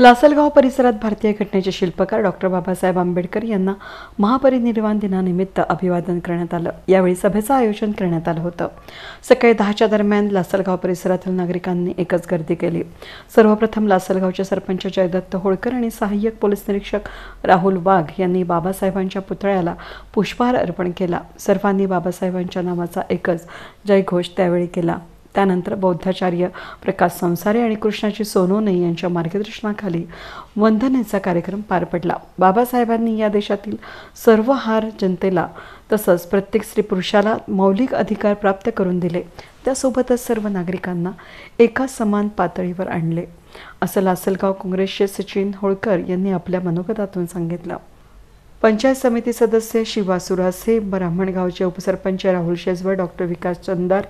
लासलगाव परिसरात भारतीय घटनेचे शिल्पकार डॉक्टर बाबासाहेब आंबेडकर यांना महापरिनिर्वाण दिनानिमित्त अभिवादन करण्यात आलं यावेळी सभेचं आयोजन करण्यात आलं होतं सकाळी दहाच्या दरम्यान लासलगाव परिसरातील नागरिकांनी एकच गर्दी केली सर्वप्रथम लासलगावचे सरपंच जयदत्त होळकर आणि सहाय्यक पोलीस निरीक्षक राहुल वाघ यांनी बाबासाहेबांच्या पुतळ्याला पुष्पहार अर्पण केला सर्वांनी बाबासाहेबांच्या नावाचा एकच जयघोष त्यावेळी केला त्यानंतर बौद्धाचार्य प्रकाश संसारे आणि कृष्णाची सोनोने यांच्या मार्गदर्शनाखाली वंदनेचा कार्यक्रम पार पडला बाबासाहेबांनी या देशातील सर्व हार जनतेला तसंच प्रत्येक स्त्री पुरुषाला मौलिक अधिकार प्राप्त करून दिले त्यासोबतच सर्व नागरिकांना एका समान पातळीवर आणले असं लासलगाव काँग्रेसचे सचिन होळकर यांनी आपल्या मनोगतातून सांगितलं पंचायत समिती सदस्य शिवा सुरासे ब्राह्मणगावचे उपसरपंच Rahul Shejwal doctor Vikas Chandar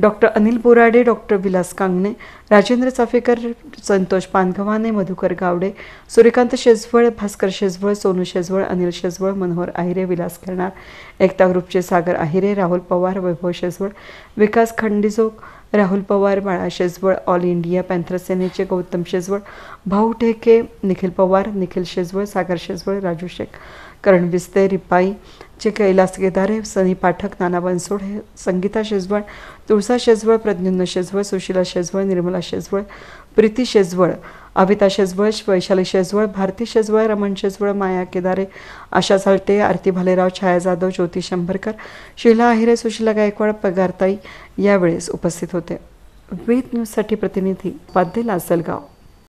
doctor Anil Borade doctor Vilas Kangane Rajendra Chaphekar Santosh Pangavhane Madhukar Gawade Suryakant Shejwal Bhaskar Shejwal Sonu Shejwal Anil Shejwal Manohar Ahire Vilas करणार एकता ग्रुपचे सागर आहिरे राहुल पवार वैभव शेजवळ विकास खंडिजोग राहुल पवार बाळा शेजवळ ऑल इंडिया पॅन्थर सेनेचे गौतम शेजवळ भाऊ ठेके निखिल पवार निखिल शेजवळ सागर शेजवळ राजू शेख करण बिस्ते रिपाई चे कैलास केदारे सनी पाठक नाना बनसोड हे संगीता शेजवळ तुळसा शेजवळ प्रद्युन्न शेजवळ सुशिला शेजवळ निर्मला शेजवळ प्रीती शेजवळ अविता शेजवळ वैशाली शेजवळ भारती शेजवळ रमण शेजवळ माया केदारे आशा सालटे आरती भालेराव छाया जाधव ज्योती शंभरकर शिला अहिरे सुशिला गायकवाड पगारताई यावेळेस उपस्थित होते वेद न्यूजसाठी प्रतिनिधी पाद्यला लासलगाव